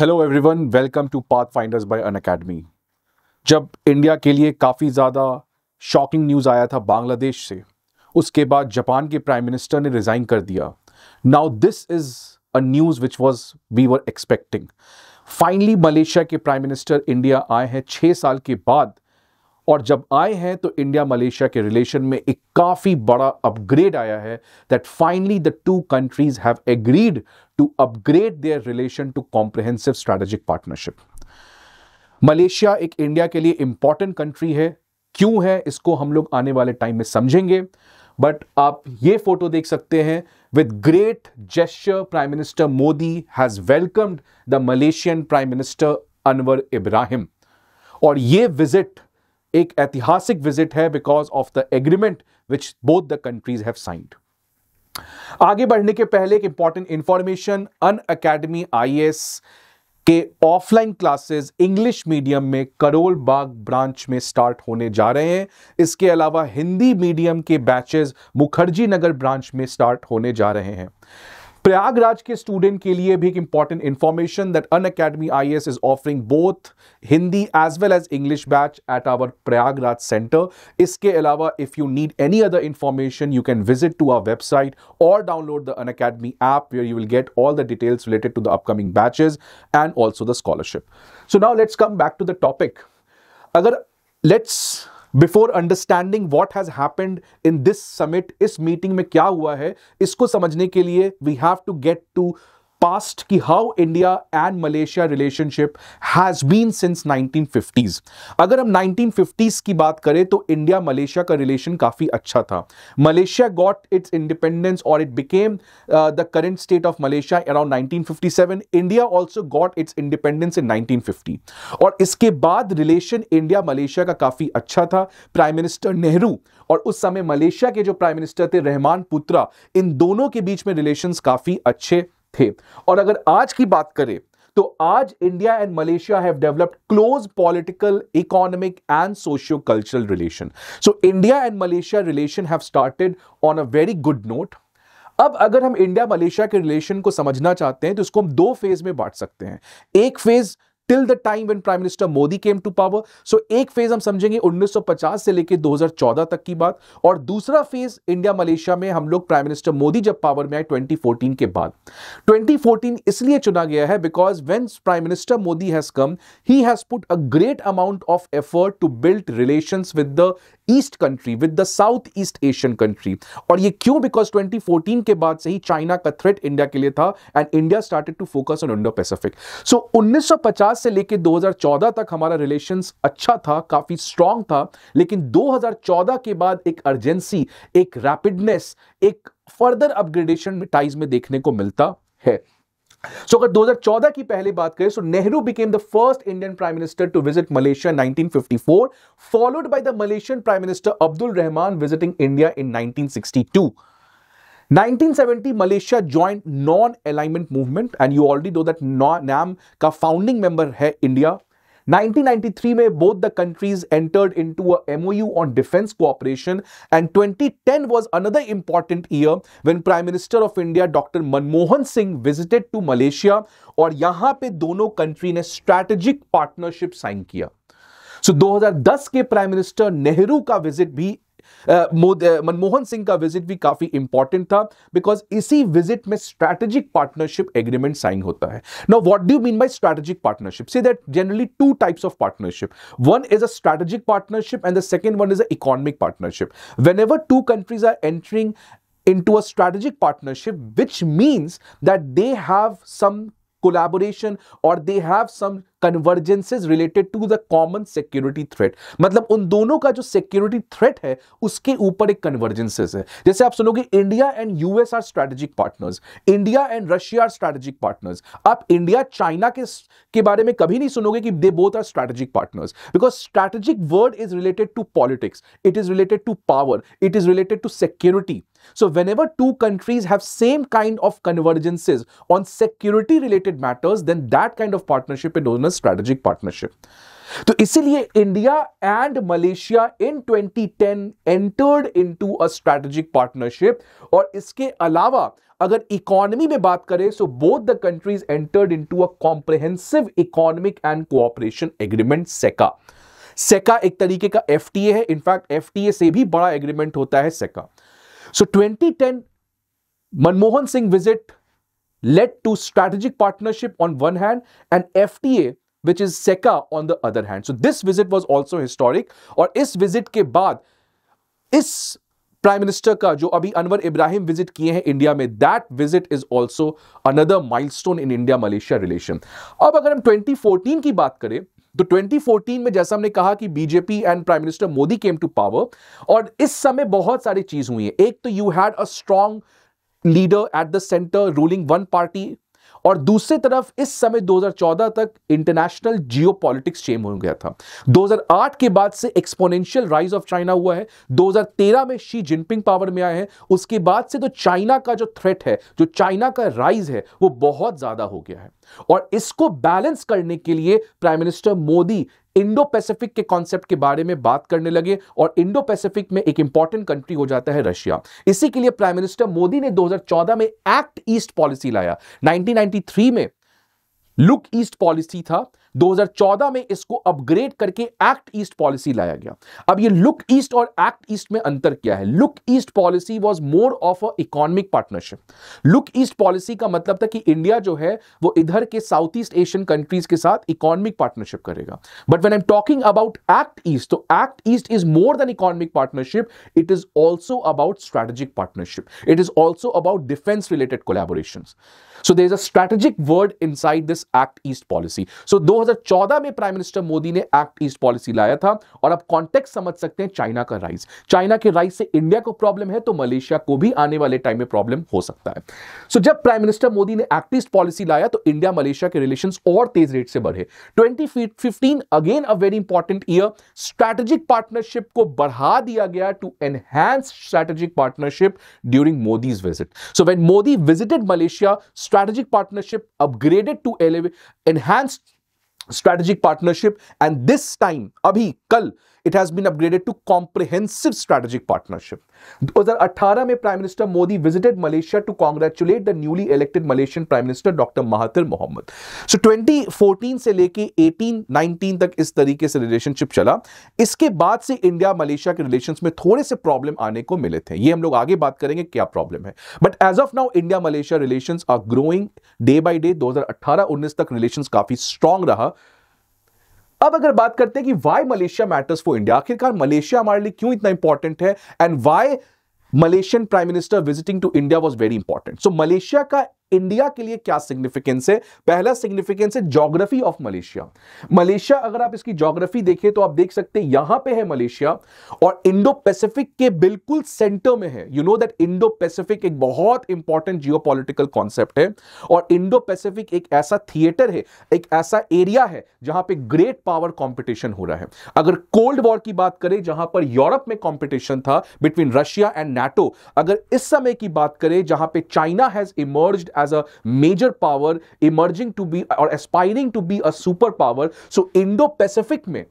Hello everyone welcome to Pathfinders by Unacademy जब India के लिए काफ़ी ज़्यादा शॉकिंग न्यूज़ आया था बांग्लादेश से उसके बाद जापान के प्राइम मिनिस्टर ने रिज़ाइन कर दिया now this is a news which was we were expecting finally Malaysia के प्राइम मिनिस्टर इंडिया आए हैं छः साल के बाद और जब आए हैं तो इंडिया मलेशिया के रिलेशन में एक काफ़ी बड़ा अपग्रेड आया है that finally the two countries have agreed to upgrade their relation to comprehensive strategic partnership Malaysia एक इंडिया के लिए इंपॉर्टेंट कंट्री है क्यों है इसको हम लोग आने वाले टाइम में समझेंगे बट आप ये फोटो देख सकते हैं with great gesture prime minister Modi has welcomed the Malaysian prime minister Anwar Ibrahim और ये विजिट एक ऐतिहासिक विजिट है because of the agreement which both the countries have signed आगे बढ़ने के पहले एक इंपॉर्टेंट इंफॉर्मेशन अन अकेडमी आई के ऑफलाइन क्लासेस इंग्लिश मीडियम में करोल बाग ब्रांच में स्टार्ट होने जा रहे हैं इसके अलावा हिंदी मीडियम के बैचेस मुखर्जी नगर ब्रांच में स्टार्ट होने जा रहे हैं प्रयागराज के स्टूडेंट के लिए भी एक important information that Unacademy I S is offering both Hindi as well as English batch at our Prayagraj centre इसके अलावा if you need any other information you can visit to our website और download the Unacademy app where you will get all the details related to the upcoming batches and also the scholarship so now let's come back to the topic अगर let's before understanding what has happened in this summit इस meeting में क्या हुआ है इसको समझने के लिए we have to get to past की how India and Malaysia relationship has been since 1950s. अगर हम 1950s की बात करें तो इंडिया मलेशिया का रिलेशन काफ़ी अच्छा था मलेशिया गॉट इट्स इंडिपेंडेंस और it became the current state of Malaysia around 1957 India also got its independence in 1950 और इसके बाद रिलेशन इंडिया मलेशिया का काफ़ी अच्छा था प्राइम मिनिस्टर नेहरू और उस समय मलेशिया के जो प्राइम मिनिस्टर थे रहमान पुत्रा इन दोनों के बीच में रिलेशंस काफ़ी अच्छे थे और अगर आज की बात करें तो आज India and Malaysia have developed close political economic and socio cultural relation so India and Malaysia relation have started on a very good note अब अगर हम इंडिया मलेशिया के रिलेशन को समझना चाहते हैं तो इसको हम दो फेज में बांट सकते हैं एक phase till the time when prime minister Modi came to power so एक फेज हम समझेंगे 1950 से लेकर 2014 तक की बात और दूसरा फेज इंडिया मलेशिया में हम लोग प्राइम मिनिस्टर मोदी जब पावर में आए 2014 के बाद 2014 इसलिए चुना गया है because when prime minister Modi has come ही has put a great amount of effort to build relation with the east country with the south east Asian country और ये क्यों बिकॉज 2014 के बाद से ही चाइना का थ्रेट इंडिया के लिए था and India started to focus on Indo pacific so 1950 से लेकर 2014 तक हमारा रिलेशन अच्छा था काफी स्ट्रांग था लेकिन 2014 के बाद एक अर्जेंसी एक रैपिडनेस एक फर्दर अपग्रेडेशन टाइज में देखने को मिलता है सो so, अगर 2014 की पहले बात करें so Nehru became the first Indian prime minister to visit Malaysia 1954 followed by the Malaysian prime minister Abdul Rahman visiting India in 1962 1970 Malaysia joined non alignment movement and you already know that NAM का founding member है India 1993 में both the countries entered in to an MoU on defence cooperation and 2010 ten another important year when prime minister of India doctor Manmohan Singh visited to Malaysia और यहां पे दोनों country ने strategic partnership sign किया सो so, 2010 के prime minister Nehru का visit भी Uh, uh, Manmohan Singh का विजिट भी काफ़ी इंपॉर्टेंट था बिकॉज इसी विजिट में स्ट्रैटेजिक पार्टनरशिप एग्रीमेंट साइन होता है now what do mean by strategic partnership see that generally two types of partnership one is a strategic partnership and the second one is a economic partnership whenever two countries are entering to a strategic partnership which means that they have some collaboration or they have some convergences related to the common security threat मतलब उन दोनों का जो security threat है उसके ऊपर एक कन्वर्जेंसेज है जैसे आप सुनोगे India and US are strategic partners India and Russia are strategic partners आप इंडिया चाइना के के बारे में कभी नहीं सुनोगे कि they both are strategic partners because strategic word is related to politics it is related to power it is related to security So whenever two countries have same kind of convergences on security related matters, then that kind of partnership is known in strategic partnership तो इसीलिए India and Malaysia in 2010 entered into a strategic partnership और इसके अलावा अगर economy में बात करें so both the countries entered into a comprehensive economic and cooperation agreement CECA CECA एक तरीके का एफटीए है इनफैक्ट एफटीए से भी बड़ा एग्रीमेंट होता है सेका so so, 2010 Manmohan Singh visit led to strategic partnership on one hand and FTA which is SECA on the other hand. So this visit was also historic और इस visit के बाद इस Prime Minister का जो अभी Anwar Ibrahim visit किए हैं India में that visit is also another milestone in India-Malaysia relation. अब अगर हम 2014 की बात करें तो 2014 में जैसा हमने कहा कि BJP and prime minister Modi came to power और इस समय बहुत सारी चीज हुई है एक तो you had a strong leader at the centre ruling one party और दूसरी तरफ इस समय 2014 तक इंटरनेशनल जियो पॉलिटिक्स चेंज हो गया था 2008 के बाद से एक्सपोनेंशियल राइज ऑफ चाइना हुआ है 2013 में शी जिनपिंग पावर में आए हैं उसके बाद से तो चाइना का जो थ्रेट है जो चाइना का राइज है वो बहुत ज्यादा हो गया है और इसको बैलेंस करने के लिए prime minister Modi Indo pacific के कॉन्सेप्ट के बारे में बात करने लगे और इंडो पैसिफिक में एक इंपॉर्टेंट कंट्री हो जाता है रशिया इसी के लिए प्राइम मिनिस्टर मोदी ने 2014 में एक्ट ईस्ट पॉलिसी लाया 1993 में लुक ईस्ट पॉलिसी था 2014 में इसको अपग्रेड करके एक्ट ईस्ट पॉलिसी लाया गया अब ये लुक ईस्ट और एक्ट ईस्ट में अंतर क्या है look east policy was more of a economic partnership look east policy का मतलब था कि इंडिया जो है वो इधर के साउथ ईस्ट एशियन कंट्रीज के साथ इकोनॉमिक पार्टनरशिप करेगा but when I am talking about act east तो act east is more than economic partnership it is also about strategic partnership it is also about defence related collaboration so there is a strategic word in this act east policy so दो 2014 में prime minister Modi ने act east policy लाया था और अब contact समझ सकते हैं चाइना का राइज चाइना के राइज से इंडिया को प्रॉब्लम है तो मलेशिया को भी आने वाले टाइम में प्रॉब्लम हो सकता है सो so, जब प्राइम मिनिस्टर मोदी ने एक्ट ईस्ट पॉलिसी लाया तो इंडिया मलेशिया के रिलेशन और तेज रेट से बढ़े twenty again a very important year strategic partnership को बढ़ा दिया गया to enhance strategic partnership during Modi's visit so when Modi visited Malaysia strategic partnership upgraded to elevate enhanced strategic partnership and this time abhi kal it has been upgraded to comprehensive strategic partnership 2018 में prime minister Modi visited Malaysia to congratulate the newly elected Malaysian prime minister doctor Mahathir Mohamad so twenty से लेके eighteen nineteen तक इस तरीके से relationship चला इसके बाद से इंडिया मलेशिया के रिलेशन में थोड़े से प्रॉब्लम आने को मिले थे ये हम लोग आगे बात करेंगे क्या प्रॉब्लम है but as of now India Malaysia relation are growing day by day दो हजार अट्ठारह उन्नीस तक रिलेशन काफी स्ट्रॉन्ग रहा अब अगर बात करते हैं कि why Malaysia matters for India आखिरकार मलेशिया हमारे लिए क्यों इतना इंपॉर्टेंट है and why Malaysian prime minister visiting to India was very important so Malaysia का इंडिया के लिए क्या सिग्निफिकेंस है पहला सिग्निफिकेंस है ज्योग्राफी ऑफ मलेशिया मलेशिया अगर आप इसकी ज्योग्राफी देखें तो आप देख सकते हैं यहां पे है मलेशिया और इंडो पैसिफिक के बिल्कुल सेंटर में है you know that Indo pacific एक बहुत इंपॉर्टेंट जियो पॉलिटिकल कॉन्सेप्ट है और इंडो पैसिफिक एक ऐसा थिएटर है एक ऐसा एरिया है जहां पर ग्रेट पावर कॉम्पिटिशन हो रहा है अगर कोल्ड वॉर की बात करें जहां पर यूरोप में कॉम्पिटिशन था बिटवीन रशिया एंड नैटो अगर इस समय की बात करें जहां पर China has emerge as a major power emerging to be or aspiring to be a superpower. So Indo-Pacific में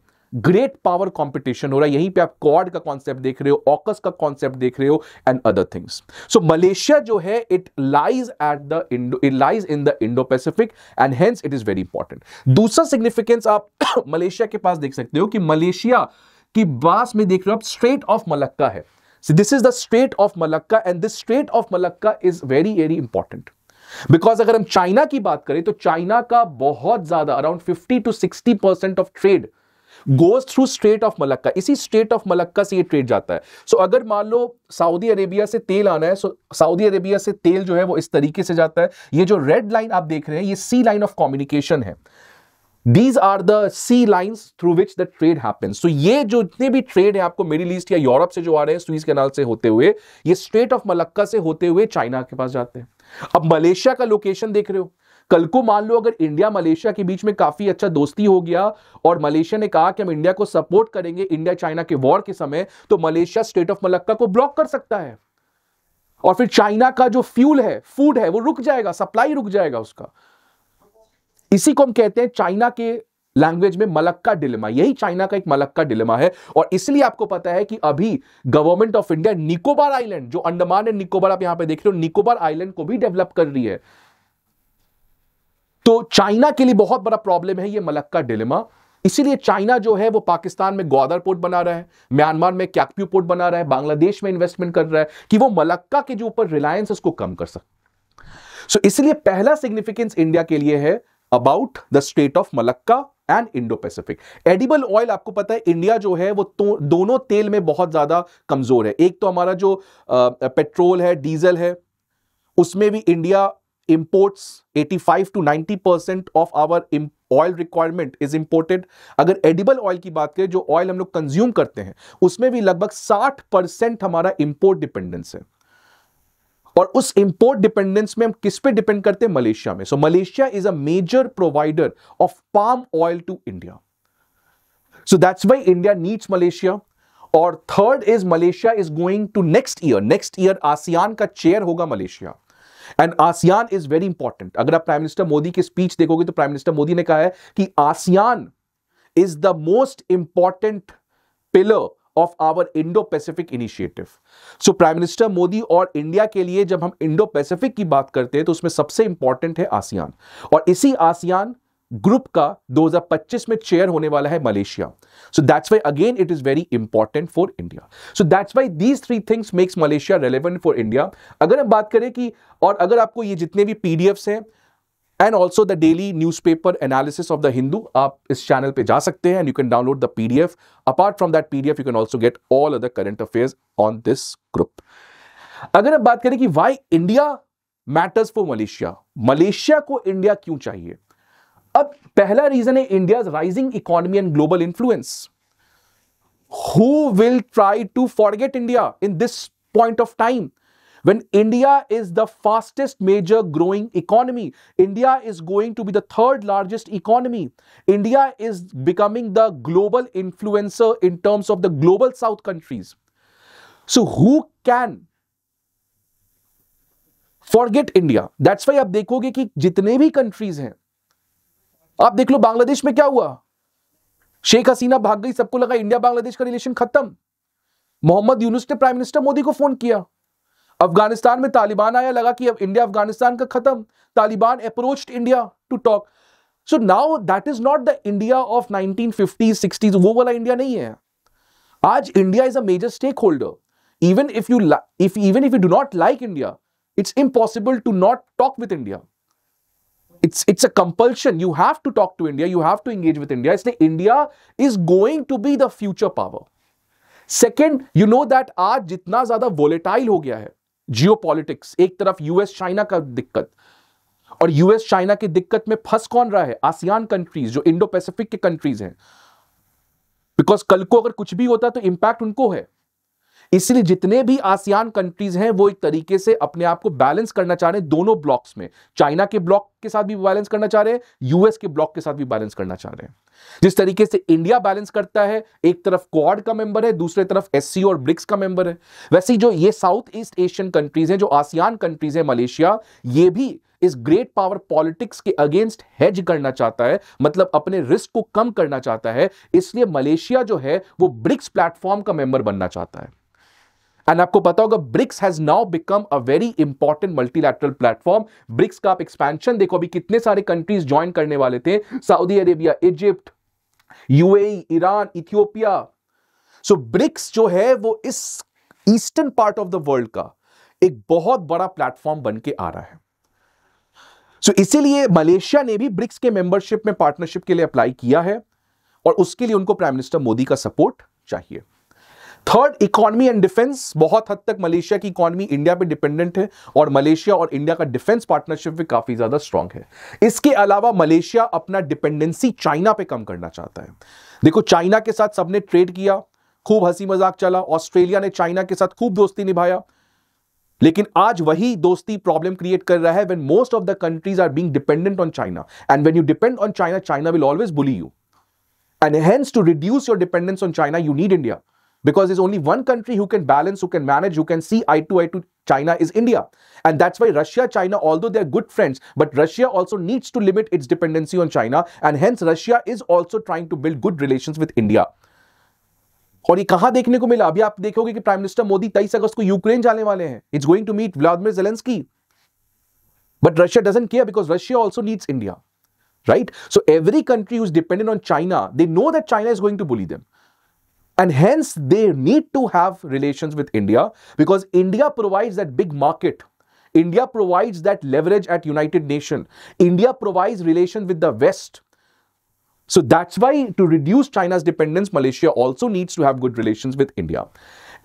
ग्रेट पावर कंपटीशन हो रहा है यहीं पे आप क्वाड का कॉन्सेप्ट देख रहे हो ऑकस का कॉन्सेप्ट देख रहे हो and other things so Malaysia जो है it lies at the Indo it lies in the Indo pacific and hence it is very important दूसरा सिग्निफिकेंस आप मलेशिया के पास देख सकते हो कि मलेशिया की बास में देख रहे हो आप स्ट्रेट ऑफ मलक्का है this is the strait of Malacca and this strait of Malacca is very very important because अगर हम चाइना की बात करें तो चाइना का बहुत ज्यादा around 50 to 60 percent of trade goes through strait of Malacca इसी स्टेट ऑफ मलक्का से ये ट्रेड जाता है सो so, अगर मान लो सऊदी अरेबिया से तेल आना है सो सऊदी अरेबिया से तेल जो है वो इस तरीके से जाता है ये जो रेड लाइन आप देख रहे हैं ये सी लाइन ऑफ कॉम्युनिकेशन है these are the sea through which the trade happen so ये जो जितने भी ट्रेड है आपको मिडिल ईस्ट या यूरोप से जो आ रहे हैं स्वीज कैनाल से होते हुए ये स्टेट ऑफ मलक्का से होते हुए चाइना के पास जाते हैं अब मलेशिया का लोकेशन देख रहे हो कल को मान लो अगर इंडिया मलेशिया के बीच में काफी अच्छा दोस्ती हो गया और मलेशिया ने कहा कि हम इंडिया को सपोर्ट करेंगे इंडिया चाइना के वॉर के समय तो मलेशिया स्टेट ऑफ मलक्का को ब्लॉक कर सकता है और फिर चाइना का जो फ्यूल है फूड है वो रुक जाएगा सप्लाई रुक जाएगा उसका इसी को हम कहते हैं चाइना के लैंग्वेज में मलक्का डिलेमा यही चाइना का एक मलक्का डिलेमा है और इसलिए आपको पता है कि अभी government of India Nicobar island जो अंडमान एंड निकोबार आप यहां पे देख रहे हो निकोबार आइलैंड को भी डेवलप कर रही है तो चाइना के लिए बहुत बड़ा प्रॉब्लम है ये मलक्का डिलेमा इसीलिए चाइना जो है वो पाकिस्तान में ग्वादर पोर्ट बना रहा है म्यांमार में कैप्यू पोर्ट बना रहा है बांग्लादेश में इन्वेस्टमेंट कर रहा है कि वो मलक्का के जो ऊपर रिलायंस उसको कम कर सके सो so, इसलिए पहला सिग्निफिकेंस इंडिया के लिए है about the state of Malacca and Indo pacific edible oil आपको पता है इंडिया जो है वो तो, दोनों तेल में बहुत ज़्यादा कमज़ोर है एक तो हमारा जो आ, पेट्रोल है डीजल है उसमें भी India imports 85 to 90 percent of our oil requirement is imported अगर एडिबल ऑयल की बात करें जो ऑयल हम लोग कंज्यूम करते हैं उसमें भी लगभग 60 परसेंट हमारा इंपोर्ट डिपेंडेंस है और उस इंपोर्ट डिपेंडेंस में हम किस पे डिपेंड करते हैं मलेशिया में so Malaysia is a major provider of palm oil to India so that's why India needs Malaysia और third is Malaysia is going to next year next year ASEAN का chair होगा Malaysia and ASEAN is very important अगर आप prime minister Modi की speech देखोगे तो prime minister Modi ने कहा है कि ASEAN is the most important pillar of our Indo pacific initiative so prime minister Modi और इंडिया के लिए जब हम इंडो पैसिफिक की बात करते हैं तो उसमें सबसे इंपॉर्टेंट है आसियान और इसी आसियान ग्रुप का 2025 में चेयर होने वाला है Malaysia so that's why again it is very important for India so that's why these three things makes Malaysia relevant for India अगर हम बात करें कि और अगर आपको ये जितने भी पीडीएफ्स हैं and also the daily news paper analysis of the Hindu आप इस चैनल पर जा सकते हैं and you can download the F apart from that P D F you can also get all other current affair on this group अगर आप बात करें कि why India matters for Malaysia Malaysia को इंडिया क्यों चाहिए अब पहला रीजन है India rising economy and global influence who will try to forget India in this point of time When India is the fastest major growing economy, India is going to be the third largest economy. India is becoming the global influencer in terms of the global South countries. So, who can forget India that's why आप देखोगे कि जितने भी countries हैं आप देख लो बांग्लादेश में क्या हुआ शेख हसीना भाग गई सबको लगा इंडिया बांग्लादेश का रिलेशन खत्म मोहम्मद यूनुस ने प्राइम मिनिस्टर मोदी को फोन किया अफगानिस्तान में तालिबान आया लगा कि अब इंडिया अफगानिस्तान का खत्म Taliban approach India to talk so now that is not the India of nineteen fifty वो वाला इंडिया नहीं है आज India is a major stakeholder even if you if even if you do not like India it's impossible to not talk with India it's it's a compulsion you have to talk to India you have to engage with India इसलिए India is going to be the future power second you know that आज जितना ज्यादा volatile हो गया है geopolitics एक तरफ US China का दिक्कत और यूएस चाइना की दिक्कत में फंस कौन रहा है आसियान कंट्रीज जो इंडो पैसिफिक के कंट्रीज हैं बिकॉज कल को अगर कुछ भी होता तो इंपैक्ट उनको है इसलिए जितने भी आसियान कंट्रीज हैं वो एक तरीके से अपने आप को बैलेंस करना चाह रहे हैं दोनों ब्लॉक्स में चाइना के ब्लॉक के साथ भी बैलेंस करना चाह रहे हैं यूएस के ब्लॉक के साथ भी बैलेंस करना चाह रहे हैं जिस तरीके से इंडिया बैलेंस करता है एक तरफ क्वाड का मेंबर है दूसरे तरफ एस और ब्रिक्स का मेंबर है वैसे जो ये साउथ ईस्ट एशियन कंट्रीज हैं जो आसियान कंट्रीज है मलेशिया ये भी इस ग्रेट पावर पॉलिटिक्स के अगेंस्ट हेज करना चाहता है मतलब अपने रिस्क को कम करना चाहता है इसलिए मलेशिया जो है वो ब्रिक्स प्लेटफॉर्म का मेंबर बनना चाहता है एंड आपको पता होगा BRICS has now become a very important multilateral platform BRICS का आप एक्सपेंशन देखो अभी कितने सारे कंट्रीज ज्वाइन करने वाले थे Saudi Arabia Egypt UAE Iran Ethiopia so BRICS जो है वो इस eastern part of the world का एक बहुत बड़ा प्लेटफॉर्म बन के आ रहा है सो so, इसीलिए मलेशिया ने भी ब्रिक्स के मेंबरशिप में पार्टनरशिप के लिए अप्लाई किया है और उसके लिए उनको प्राइम मिनिस्टर मोदी का सपोर्ट चाहिए थर्ड इकोनॉमी एंड डिफेंस बहुत हद तक मलेशिया की इकोनॉमी इंडिया पे डिपेंडेंट है और मलेशिया और इंडिया का डिफेंस पार्टनरशिप भी काफी ज्यादा स्ट्रांग है इसके अलावा मलेशिया अपना डिपेंडेंसी चाइना पे कम करना चाहता है देखो चाइना के साथ सबने ट्रेड किया खूब हंसी मजाक चला ऑस्ट्रेलिया ने चाइना के साथ खूब दोस्ती निभाया लेकिन आज वही दोस्ती प्रॉब्लम क्रिएट कर रहा है when most of the countries are being dependent on China and when you depend on China China will always bully you and hence to reduce your dependence on China you need India because there's only one country who can balance, who can manage, who can see eye to eye to China is India. And that's why Russia, China, although they're good friends, but Russia also needs to limit its dependency on China. And hence, Russia is also trying to build good relations with India. और ये कहां देखने को मिला अभी आप देखोगे कि प्राइम मिनिस्टर मोदी तेईस अगस्त को यूक्रेन जाने वाले हैं it's going to meet Vladimir Zelensky but Russia doesn't care because Russia also needs India right? So every country who's dependent on China, they know that China is going to bully them. And hence, they need to have relations with India because India provides that big market. India provides that leverage at United Nations. India provides relations with the West. So that's why to reduce China's dependence, Malaysia also needs to have good relations with India.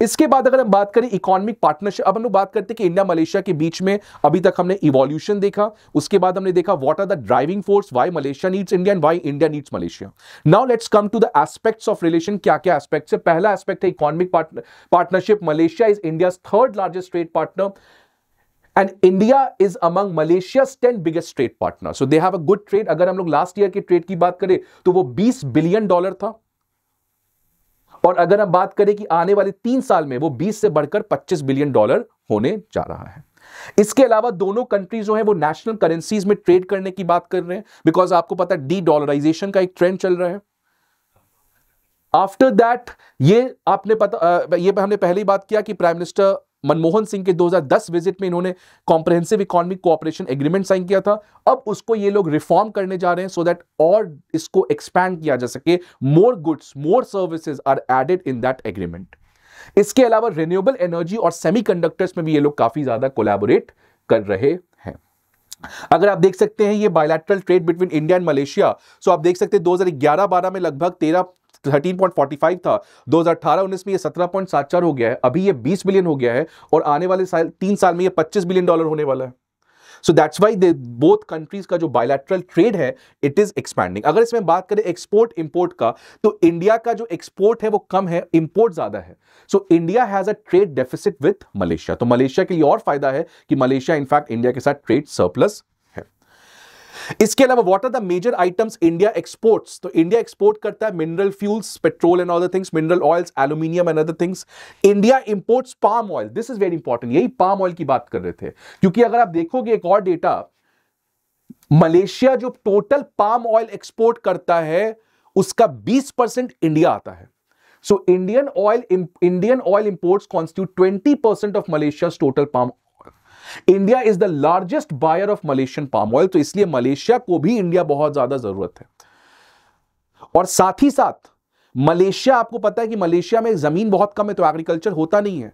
इसके बाद अगर हम बात करें economic partnership अब हम लोग बात करते हैं कि इंडिया मलेशिया के बीच में अभी तक हमने इवोल्यूशन देखा उसके बाद हमने देखा what are the driving force why Malaysia needs India and why India needs Malaysia now let's come to the aspects of relation क्या क्या एस्पेक्ट है पहला एस्पेक्ट है economic partnership Malaysia is India third largest trade partner and India is among Malaysia's ten biggest trade partners. So they have a good trade. अगर हम लोग last year के trade की बात करें तो वो 20 बिलियन डॉलर था और अगर हम बात करें कि आने वाले तीन साल में वो 20 से बढ़कर 25 बिलियन डॉलर होने जा रहा है इसके अलावा दोनों कंट्रीज जो है वो नेशनल करेंसीज में ट्रेड करने की बात कर रहे हैं बिकॉज आपको पता है डी डॉलराइजेशन का एक ट्रेंड चल रहा है आफ्टर दैट ये आपने पता ये हमने पहले ही बात किया कि प्राइम मिनिस्टर मनमोहन सिंह के 2010 विजिट में इन्होंने comprehensive economic cooperation agreement sign किया था अब उसको ये लोग रिफॉर्म करने जा रहे हैं सो so दैट और इसको एक्सपैंड किया जा सके more goods more services are added in that agreement इसके अलावा रिन्यूएबल एनर्जी और सेमीकंडक्टर्स में भी ये लोग काफी ज्यादा कोलैबोरेट कर रहे अगर आप देख सकते हैं ये bilateral trade between India and Malaysia so आप देख सकते हैं 2011-12 में लगभग 13 13.45 था 2018-19 में ये 17.74 हो गया है अभी ये 20 बिलियन हो गया है और आने वाले साल तीन साल में ये 25 बिलियन डॉलर होने वाला है so that's why they both countries का जो बायोलैट्रल ट्रेड है इट इज एक्सपैंडिंग अगर इसमें बात करें एक्सपोर्ट इंपोर्ट का तो इंडिया का जो एक्सपोर्ट है वो कम है इंपोर्ट ज्यादा है so India has a trade deficit with Malaysia तो मलेशिया के लिए और फायदा है कि मलेशिया इनफैक्ट इंडिया के साथ ट्रेड सरप्लस इसके अलावा what are the major items India exports तो इंडिया एक्सपोर्ट करता है mineral fuels petrol and other things mineral oils aluminium and other things India imports palm oil this is very important यही palm oil की बात कर रहे थे क्योंकि अगर आप देखोगे एक और डेटा मलेशिया जो टोटल पाम ऑयल एक्सपोर्ट करता है उसका 20 परसेंट इंडिया आता है so Indian oil Indian oil imports constitute 20 percent of Malaysia total palm India is the largest buyer of Malaysian palm oil तो इसलिए मलेशिया को भी इंडिया बहुत ज्यादा जरूरत है और साथ ही साथ मलेशिया आपको पता है कि मलेशिया में जमीन बहुत कम है तो एग्रीकल्चर होता नहीं है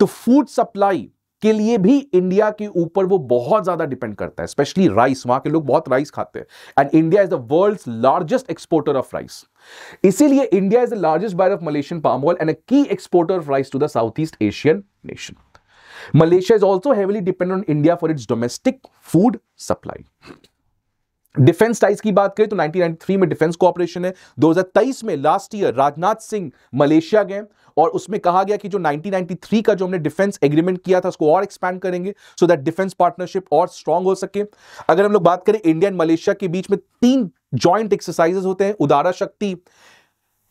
तो फूड सप्लाई के लिए भी इंडिया के ऊपर वो बहुत ज्यादा डिपेंड करता है स्पेशली राइस वहां के लोग बहुत राइस खाते हैं and India is the world largest exporter of rice इसीलिए India is the largest buyer of Malaysian palm oil and a key exporter of rice to the south east Asian nation Malaysia is also heavily dependent on India for its domestic food supply. Defence ties की बात करें तो 1993 में defence cooperation है 2023 में last year Rajnath Singh Malaysia गए और उसमें कहा गया कि जो 1993 का जो हमने डिफेंस एग्रीमेंट किया था उसको और एक्सपैंड करेंगे सो दैट डिफेंस पार्टनरशिप और स्ट्रांग हो सके अगर हम लोग बात करें इंडिया एंड मलेशिया के बीच में तीन ज्वाइंट एक्सरसाइजेस होते हैं उदारा शक्ति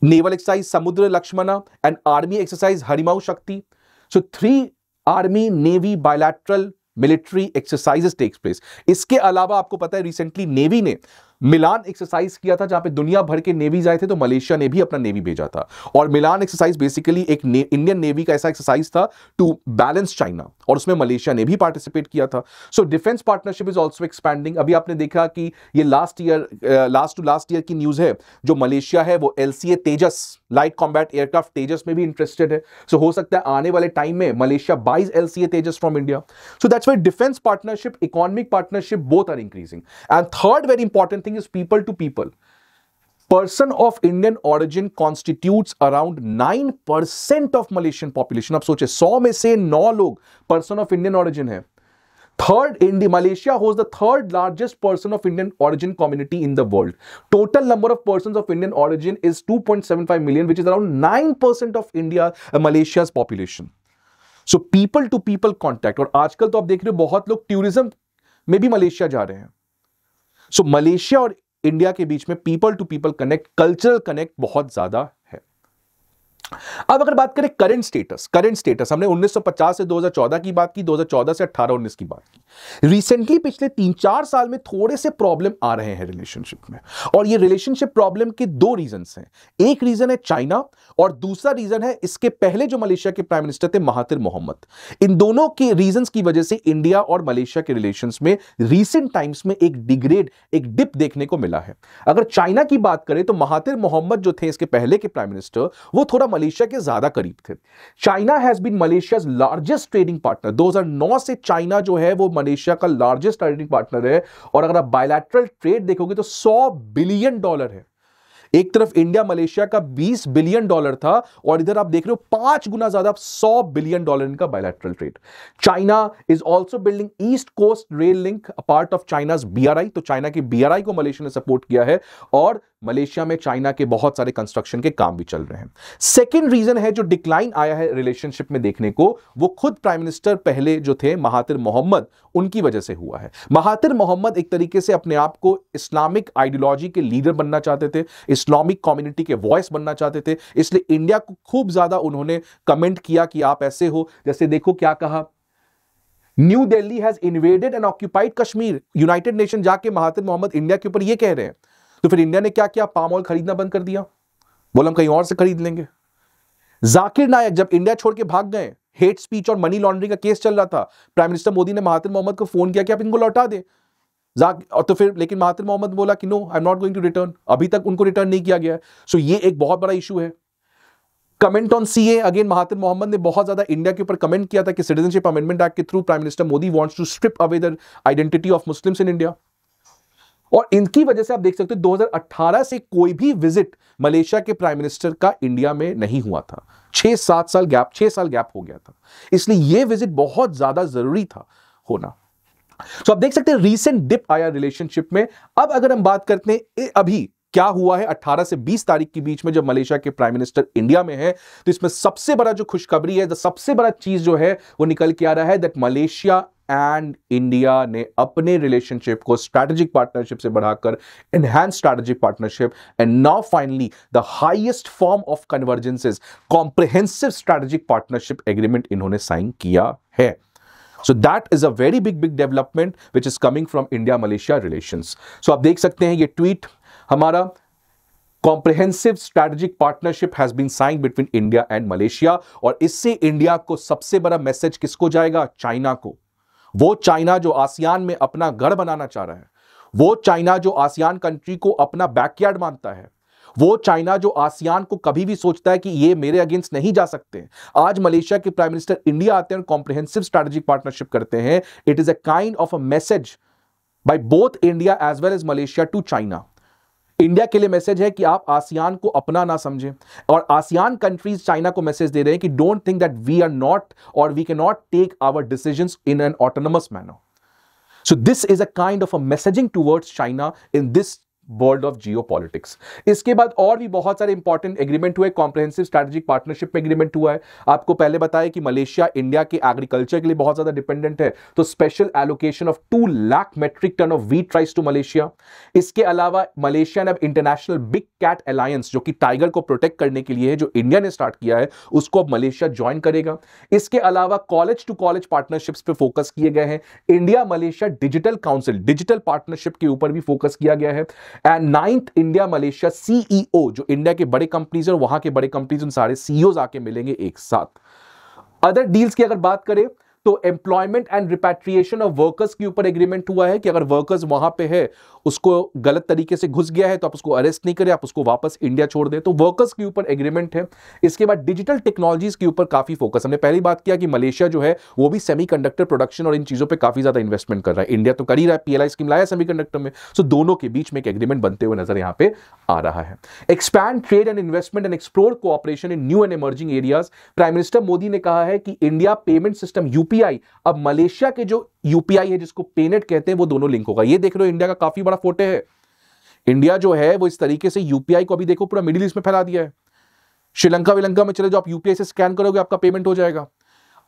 naval exercise Samudra Laksamana and army exercise Harimau Shakti so three army navy bilateral military exercises takes place इसके अलावा आपको पता है रिसेंटली नेवी ने मिलान एक्सरसाइज किया था जहां पे दुनिया भर के नेवीज आए थे तो मलेशिया ने भी अपना नेवी भेजा था और मिलान एक्सरसाइज बेसिकली एक ने, इंडियन नेवी का ऐसा एक्सरसाइज था टू बैलेंस चाइना और उसमें मलेशिया ने भी पार्टिसिपेट किया था so defence partnership is also expanding अभी आपने देखा कि ये last year last to last year की न्यूज है जो मलेशिया है वो L Tejas light combat aircraft Tejas में भी इंटरेस्टेड है सो so, हो सकता है आने वाले टाइम में Malaysia buys L Tejas from India so that's why defence partnership economic partnership both are increasing and third very important thing is people to people person of Indian origin constitute around nine percent of Malaysian population आप सोचे सौ में से नौ लोग person of Indian origin है third India Malaysia होज the third largest person of Indian origin community in the world total number of person of Indian origin is two point seven five million which is around nine percent of India Malaysia population so people to people contact और आजकल तो आप देख रहे हो बहुत लोग tourism में भी मलेशिया जा रहे हैं सो मलेशिया और इंडिया के बीच में people to people connect cultural connect बहुत ज्यादा है अब अगर बात करें करंट स्टेटस करंट स्टेटस हमने 1950 से 2014 की बात की 2014 से 18 19 की बात की रिसेंटली पिछले तीन चार साल में थोड़े से प्रॉब्लम आ रहे हैं रिलेशनशिप में और ये रिलेशनशिप प्रॉब्लम के दो रीजन हैं एक रीजन है चाइना और दूसरा रीजन है इसके पहले जो मलेशिया के प्राइम मिनिस्टर थे महातिर मोहम्मद इन दोनों के रीजन की वजह से इंडिया और मलेशिया के रिलेशन में रिसेंट टाइम्स में एक डिग्रेड एक डिप देखने को मिला है अगर चाइना की बात करें तो महातिर मोहम्मद जो थे इसके पहले के प्राइम मिनिस्टर वो थोड़ा मलेशिया के ज्यादा करीब थे China has been Malaysia largest trading partner 2009 से चाइना जो है वो मलेशिया का लार्जेस्ट ट्रेडिंग पार्टनर है और अगर आप बायलैटरल ट्रेड देखोगे तो 100 बिलियन डॉलर है एक तरफ इंडिया मलेशिया का 20 बिलियन डॉलर था और इधर आप देख रहे हो पांच गुना ज्यादा 100 बिलियन डॉलर इनका bilateral trade China is also building east coast rail link part of China's BRI तो चाइना की बीआरआई को मलेशिया ने सपोर्ट किया है और मलेशिया में चाइना के बहुत सारे कंस्ट्रक्शन के काम भी चल रहे हैं सेकेंड रीजन है जो डिक्लाइन आया है रिलेशनशिप में देखने को वो खुद प्राइम मिनिस्टर पहले जो थे महातिर मोहम्मद उनकी वजह से हुआ है महातिर मोहम्मद एक तरीके से अपने आप को इस्लामिक आइडियोलॉजी के लीडर बनना चाहते थे इस्लामिक कम्युनिटी के वॉइस बनना चाहते थे इसलिए इंडिया को खूब ज्यादा उन्होंने कमेंट किया कि आप ऐसे हो जैसे देखो क्या कहा New Delhi has invaded and occupied Kashmir United Nation जाके महातिर मोहम्मद इंडिया के ऊपर यह कह रहे हैं तो फिर इंडिया ने क्या किया पाम ऑयल खरीदना बंद कर दिया बोला हम कहीं और से खरीद लेंगे जाकिर नायक जब इंडिया छोड़ के भाग गए हेट स्पीच और मनी लॉन्ड्रिंग का केस चल रहा था प्राइम मिनिस्टर मोदी ने महातिर मोहम्मद को फोन किया कि आप इनको लौटा दे और तो फिर लेकिन महातिर मोहम्मद बोला कि no I am not going to return अभी तक उनको रिटर्न नहीं किया गया सो ये एक बहुत बड़ा इशू है comment on CA again Mahathir Mohamad ने बहुत ज्यादा इंडिया के ऊपर कमेंट किया था कि सिटीजनशिप अमेंडमेंट एक्ट के through prime minister Modi wants to strip away their identity of Muslims in India और इनकी वजह से आप देख सकते हो 2018 से कोई भी विजिट मलेशिया के प्राइम मिनिस्टर का इंडिया में नहीं हुआ था छह सात साल गैप छह साल गैप हो गया था इसलिए यह विजिट बहुत ज़्यादा ज़रूरी था होना तो आप देख सकते हैं रीसेंट डिप आया रिलेशनशिप में अब अगर हम बात करते हैं अभी क्या हुआ है 18 से 20 तारीख के बीच में जब मलेशिया के प्राइम मिनिस्टर इंडिया में है तो इसमें सबसे बड़ा जो खुशखबरी है सबसे बड़ा चीज जो है वो निकल के आ रहा है दैट मलेशिया एंड इंडिया ने अपने रिलेशनशिप को स्ट्रैटेजिक पार्टनरशिप से बढ़ाकर enhanced strategic partnership and now finally the highest form of convergences comprehensive strategic partnership agreement इन्होंने साइन किया है so that is a very big big development which is coming from India Malaysia relation so आप देख सकते हैं ये tweet हमारा comprehensive strategic partnership has been sign between India and Malaysia और इससे इंडिया को सबसे बड़ा मैसेज किसको जाएगा चाइना को वो चाइना जो आसियान में अपना घर बनाना चाह रहा है वो चाइना जो आसियान कंट्री को अपना बैकयार्ड मानता है वो चाइना जो आसियान को कभी भी सोचता है कि ये मेरे अगेंस्ट नहीं जा सकते आज मलेशिया के प्राइम मिनिस्टर इंडिया आते हैं और कॉम्प्रिहेंसिव स्ट्रेटेजिक पार्टनरशिप करते हैं it is a kind of a message by both India as well as Malaysia to China India के लिए मैसेज है कि आप आसियान को अपना ना समझें और आसियान कंट्रीज चाइना को मैसेज दे रहे हैं कि don't think that we are not और we can not take our decision in an autonomous manner so this is a kind of a messaging towards China in this world of geopolitics इसके बाद और भी बहुत सारे important agreement हुए comprehensive strategic partnership में agreement हुआ है आपको पहले बताया कि मलेशिया इंडिया के एग्रीकल्चर के लिए बहुत ज्यादा डिपेंडेंट है तो special allocation of two lakh metric tonne of wheat rice to Malaysia इसके अलावा मलेशिया ने अब इंटरनेशनल बिग कैट अलायंस जो कि टाइगर को प्रोटेक्ट करने के लिए है जो इंडिया ने स्टार्ट किया है उसको अब मलेशिया ज्वाइन करेगा इसके अलावा कॉलेज टू कॉलेज पार्टनरशिप्स पे फोकस किए गए हैं India Malaysia digital council digital partnership के ऊपर भी फोकस किया गया है and ninth India Malaysia CEO जो इंडिया के बड़े कंपनीज और वहां के बड़े कंपनीज उन सारे सीईओ e आके मिलेंगे एक साथ अदर डील्स की अगर बात करें तो employment and repatriation of workers के ऊपर एग्रीमेंट हुआ है कि अगर वर्कर्स वहां पे है उसको गलत तरीके से घुस गया है तो आप उसको अरेस्ट नहीं करें आप उसको वापस इंडिया छोड़ दें तो वर्कर्स के ऊपर एग्रीमेंट है इसके बाद डिजिटल टेक्नोलॉजीज के ऊपर काफी फोकस हमने पहली बात किया कि मलेशिया जो है वो भी सेमी प्रोडक्शन और इन चीजों पर काफी ज्यादा इन्वेस्टमेंट कर रहा है इंडिया तो कर ही रहा है पीएलआई स्कीम लाया सेमी में सो दोनों के बीच में एक एग्रीमेंट बनते हुए नजर यहां पे आ रहा है expand trade and investment and explore cooperation in new and emerging areas prime minister Modi ने कहा है कि India payment system UP UPI अब मलेशिया के जो यूपीआई है जिसको पेनेट कहते हैं वो दोनों लिंक होगा ये देख रहे हो इंडिया का काफी बड़ा फोटो है इंडिया जो है वो इस तरीके से यूपीआई को अभी देखो पूरा मिडिल ईस्ट में फैला दिया है श्रीलंका विलंका में चले जो आप यूपीआई से स्कैन करोगे आपका पेमेंट हो जाएगा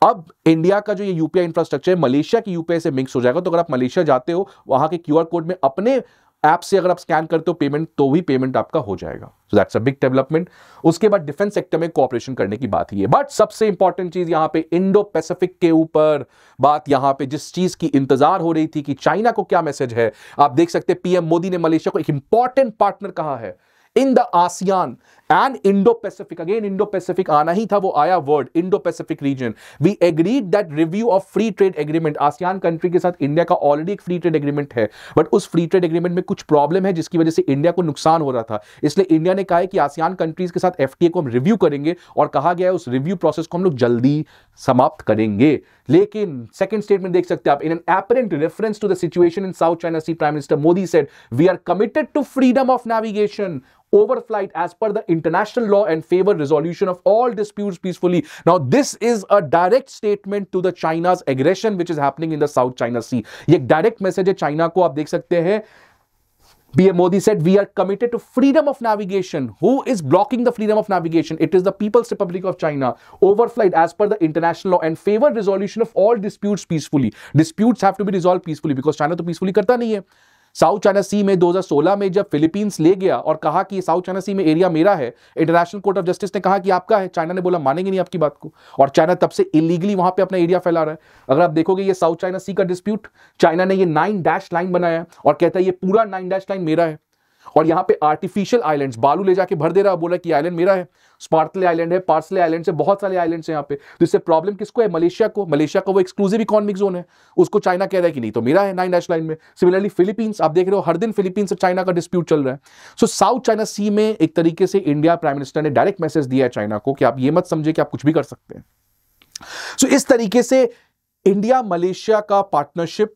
अब इंडिया का जो ये यूपीआई इंफ्रास्ट्रक्चर है मलेशिया की यूपीआई से मिक्स हो जाएगा तो अगर आप मलेशिया जाते हो वहां के क्यूआर कोड में अपने ऐप से अगर आप स्कैन करते हो पेमेंट तो भी पेमेंट आपका हो जाएगा so that's a big development उसके बाद डिफेंस सेक्टर में कॉपरेशन करने की बात ही है बट सबसे इंपॉर्टेंट चीज यहां पे इंडो पैसिफिक के ऊपर बात यहां पे जिस चीज की इंतजार हो रही थी कि चाइना को क्या मैसेज है आप देख सकते पीएम मोदी ने मलेशिया को एक इंपॉर्टेंट पार्टनर कहा है in the ASEAN and Indo Pacific again Indo Pacific आना ही था वो आया word Indo Pacific region we agreed that review of free trade agreement ASEAN country के साथ इंडिया का ऑलरेडी एक फ्री ट्रेड एग्रीमेंट है बट उस फ्री ट्रेड एग्रीमेंट में कुछ प्रॉब्लम है जिसकी वजह से इंडिया को नुकसान हो रहा था इसलिए इंडिया ने कहा है कि आसियान कंट्रीज के साथ एफ को हम रिव्यू करेंगे और कहा गया है उस रिव्यू प्रोसेस को हम लोग जल्दी समाप्त करेंगे लेकिन सेकंड स्टेटमेंट देख सकते हैं आप in an apparent reference to the situation in South China Sea prime minister Modi said we are committed to freedom of navigation overflight as per the international law and favor resolution of all disputes peacefully. Now, this is a direct statement to the China's aggression which is happening in the South China Sea. a direct message to China Co, आप देख सकते हैं PM Modi said, we are committed to freedom of navigation. Who is blocking the freedom of navigation? It is the People's Republic of China. Overflight as per the international law and favor resolution of all disputes peacefully. Disputes have to be resolved peacefully because China to peacefully karta nahi hai. South China Sea में 2016 में जब Philippines ले गया और कहा कि south China Sea में area मेरा है इंटरनेशनल कोर्ट ऑफ जस्टिस ने कहा कि आपका है चाइना ने बोला मानेंगे नहीं आपकी बात को और चाइना तब से इलीगली वहां पे अपना एरिया फैला रहा है अगर आप देखोगे ये साउथ चाइना सी का डिस्प्यूट चाइना ने ये नाइन डैश लाइन बनाया और कहता है ये पूरा नाइन डैश लाइन मेरा है और यहाँ पे आर्टिफिशियल आइलैंड्स बालू ले जाके भर दे रहा बोला कि आइलैंड मेरा है स्पार्टले आइलैंड है पार्सले आइलैंड है बहुत सारे आइलैंड है यहाँ पे तो इससे प्रॉब्लम किसको है मलेशिया को मलेशिया का वो एक्सक्लूसिव इकोनॉमिक जोन है उसको चाइना कह रहा है कि नहीं तो मेरा है नाइन नेशनल लाइन में सिमिलरली फिलीपींस आप देख रहे हो हर दिन फिलीपींस और चाइना का डिस्प्यूट चल रहा है सो साउथ चाइना सी में एक तरीके से इंडिया प्राइम मिनिस्टर ने डायरेक्ट मैसेज दिया है चाइना को कि आप ये मत समझे कि आप कुछ भी कर सकते हैं सो so, इस तरीके से इंडिया मलेशिया का पार्टनरशिप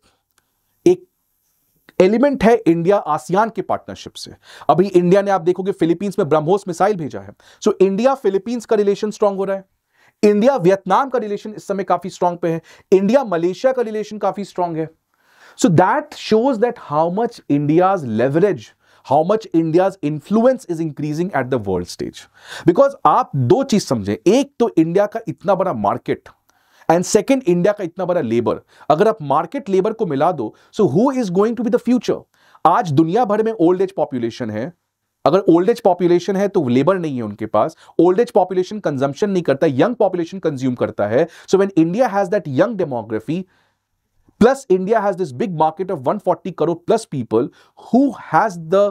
एलिमेंट है इंडिया आसियान के पार्टनरशिप से अभी इंडिया ने आप देखोगे फिलीपींस में ब्रह्मोस मिसाइल भेजा है सो इंडिया फिलीपींस का रिलेशन स्ट्रांग हो रहा है इंडिया वियतनाम का रिलेशन इस समय काफी स्ट्रांग पे है इंडिया मलेशिया का रिलेशन काफी स्ट्रांग है so that shows that how much India's leverage how much India's influence is increasing at the world stage because आप दो चीज समझें एक तो इंडिया का इतना बड़ा मार्केट एंड सेकेंड इंडिया का इतना बड़ा लेबर अगर आप मार्केट लेबर को मिला दो so who is going to be the future आज दुनिया भर में ओल्ड एज पॉपुलेशन है अगर ओल्ड एज पॉपुलेशन है तो लेबर नहीं है उनके पास ओल्ड एज पॉपुलेशन कंजम्पशन नहीं करता यंग पॉपुलेशन कंज्यूम करता है so when India has that young demography plus India has this big market of 140 crore plus people who has the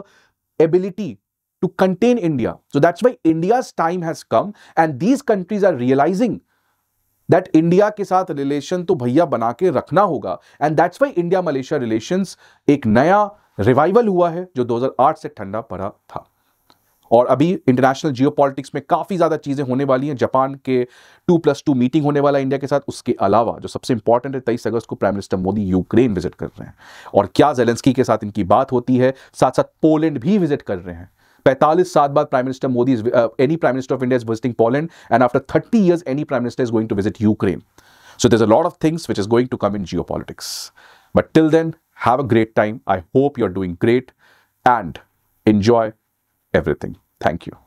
ability to contain India so that's why india's time has come and these countries are realising that India के साथ relation तो भैया बना के रखना होगा and that's why India Malaysia relation एक नया रिवाइवल हुआ है जो 2008 से ठंडा पड़ा था और अभी इंटरनेशनल जियो में काफ़ी ज़्यादा चीज़ें होने वाली हैं जापान के टू प्लस टू मीटिंग होने वाला इंडिया के साथ उसके अलावा जो सबसे इंपॉर्टेंट है तेईस अगस्त को prime minister Modi Ukraine visit कर रहे हैं और क्या जेलेंस्की के साथ इनकी बात होती है साथ साथ पोलैंड भी विजिट कर रहे हैं 45 सात Prime Minister Modi is is any prime minister of India is visiting Poland and 30 years any prime minister is going to visit Ukraine. So there's a lot of things which is going to come in geopolitics. But till then, have a great time. I hope you're doing great and enjoy everything. Thank you.